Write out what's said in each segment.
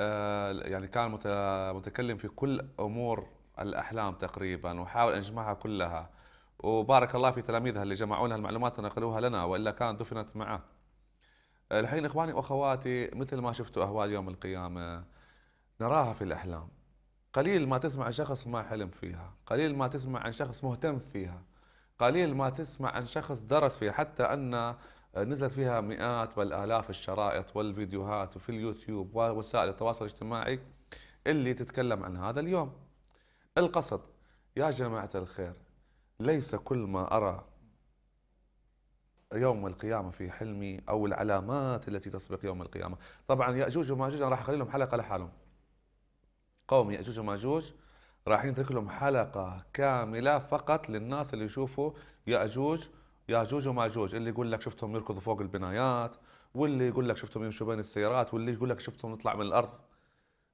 آه، يعني كان متكلم في كل امور الاحلام تقريبا وحاول ان يجمعها كلها وبارك الله في تلاميذها اللي جمعوا لها المعلومات ونقلوها لنا والا كانت دفنت معه. الحين اخواني واخواتي مثل ما شفتوا اهوال يوم القيامه نراها في الاحلام. قليل ما تسمع عن شخص ما حلم فيها، قليل ما تسمع عن شخص مهتم فيها، قليل ما تسمع عن شخص درس فيها حتى ان آه، نزلت فيها مئات بل آلاف الشرائط والفيديوهات وفي اليوتيوب ووسائل التواصل الاجتماعي اللي تتكلم عن هذا اليوم القصد يا جماعة الخير ليس كل ما أرى يوم القيامة في حلمي أو العلامات التي تسبق يوم القيامة طبعا يأجوج وماجوج أنا راح أخلي لهم حلقة لحالهم قوم يأجوج وماجوج راح نترك لهم حلقة كاملة فقط للناس اللي يشوفوا يأجوج ياجوج وماجوج اللي يقول لك شفتهم يركضوا فوق البنايات واللي يقول لك شفتهم يمشوا بين السيارات واللي يقول لك شفتهم يطلع من الارض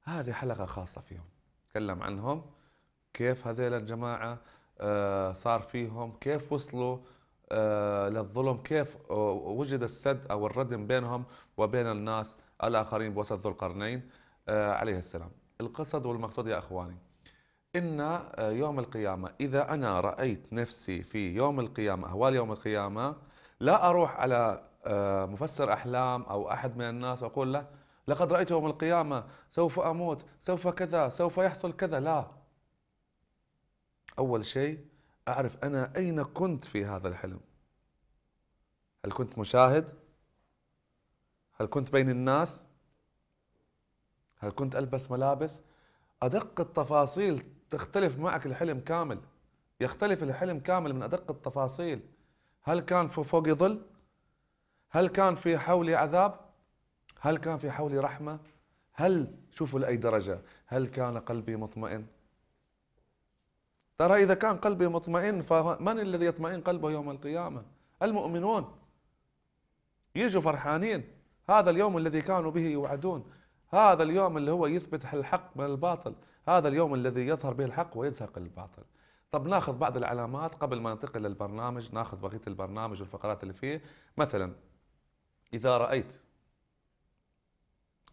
هذه حلقه خاصه فيهم تكلم عنهم كيف هذيل الجماعه آه، صار فيهم كيف وصلوا آه، للظلم كيف آه، وجد السد او الردم بينهم وبين الناس الاخرين بوسط ذو القرنين عليه السلام القصد والمقصود يا اخواني إن آه، يوم القيامة إذا أنا رأيت نفسي في يوم القيامة أهوال يوم القيامة لا أروح على آه، مفسر أحلام أو أحد من الناس وأقول له لقد رأيت يوم القيامة سوف أموت سوف كذا سوف يحصل كذا لا أول شيء أعرف أنا أين كنت في هذا الحلم هل كنت مشاهد هل كنت بين الناس هل كنت ألبس ملابس أدق التفاصيل تختلف معك الحلم كامل يختلف الحلم كامل من ادق التفاصيل هل كان في فوقي ظل هل كان في حولي عذاب هل كان في حولي رحمه هل شوفوا لاي درجه هل كان قلبي مطمئن ترى اذا كان قلبي مطمئن فمن الذي يطمئن قلبه يوم القيامه المؤمنون يجوا فرحانين هذا اليوم الذي كانوا به يوعدون هذا اليوم اللي هو يثبت الحق من الباطل هذا اليوم الذي يظهر به الحق ويزهق الباطل طب ناخذ بعض العلامات قبل ما ننتقل للبرنامج ناخذ بقيه البرنامج والفقرات اللي فيه مثلا اذا رايت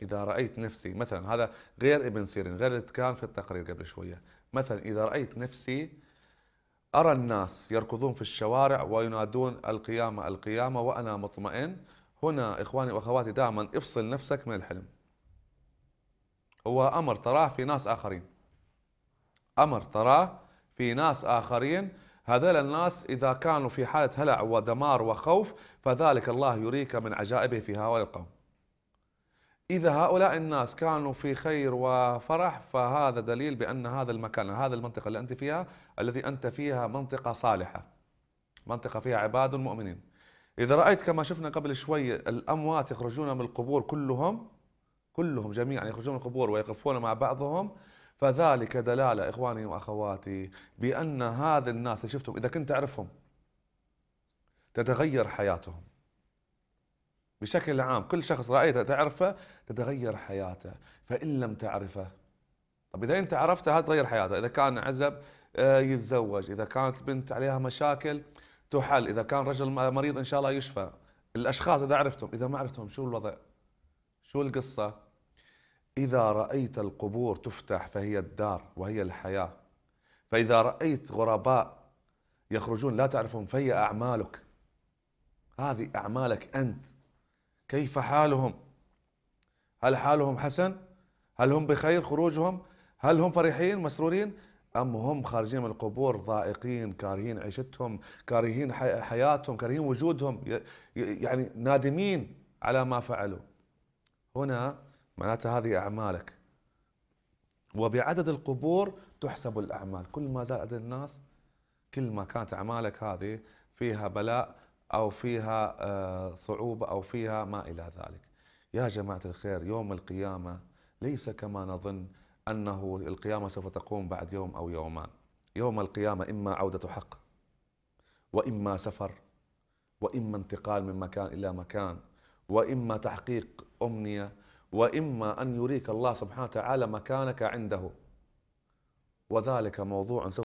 اذا رايت نفسي مثلا هذا غير ابن سيرين غير اللي كان في التقرير قبل شويه مثلا اذا رايت نفسي ارى الناس يركضون في الشوارع وينادون القيامه القيامه وانا مطمئن هنا اخواني واخواتي دائما افصل نفسك من الحلم هو امر تراه في ناس اخرين امر تراه في ناس اخرين هذول الناس اذا كانوا في حاله هلع ودمار وخوف فذلك الله يريك من عجائبه في هؤلاء القوم اذا هؤلاء الناس كانوا في خير وفرح فهذا دليل بان هذا المكان هذا المنطقه اللي انت فيها الذي انت فيها منطقه صالحه منطقه فيها عباد مؤمنين اذا رايت كما شفنا قبل شوي الاموات يخرجون من القبور كلهم كلهم جميعا يعني يخرجون من القبور ويقفون مع بعضهم فذلك دلالة إخواني وأخواتي بأن هذا الناس اللي شفتهم إذا كنت تعرفهم تتغير حياتهم بشكل عام كل شخص رأيته تعرفه تتغير حياته فإن لم تعرفه طب إذا أنت عرفته تغير حياته إذا كان عزب آه، يتزوج إذا كانت بنت عليها مشاكل تحل إذا كان رجل مريض إن شاء الله يشفى الأشخاص إذا عرفتهم إذا ما عرفتهم شو الوضع شو القصة؟ إذا رأيت القبور تفتح فهي الدار وهي الحياة فإذا رأيت غرباء يخرجون لا تعرفهم فهي أعمالك هذه أعمالك أنت كيف حالهم؟ هل حالهم حسن؟ هل هم بخير خروجهم؟ هل هم فرحين مسرورين؟ أم هم خارجين من القبور ضائقين كارهين عيشتهم كارهين حياتهم كارهين وجودهم يعني نادمين على ما فعلوا هنا معناتها هذه أعمالك وبعدد القبور تحسب الأعمال كل ما زاد عدد الناس كل ما كانت أعمالك هذه فيها بلاء أو فيها آه، صعوبة أو فيها ما إلى ذلك يا جماعة الخير يوم القيامة ليس كما نظن أنه القيامة سوف تقوم بعد يوم أو يومان يوم القيامة إما عودة حق وإما سفر وإما انتقال من مكان إلى مكان وإما تحقيق أمنية وإما أن يريك الله سبحانه وتعالى مكانك عنده وذلك موضوع سوف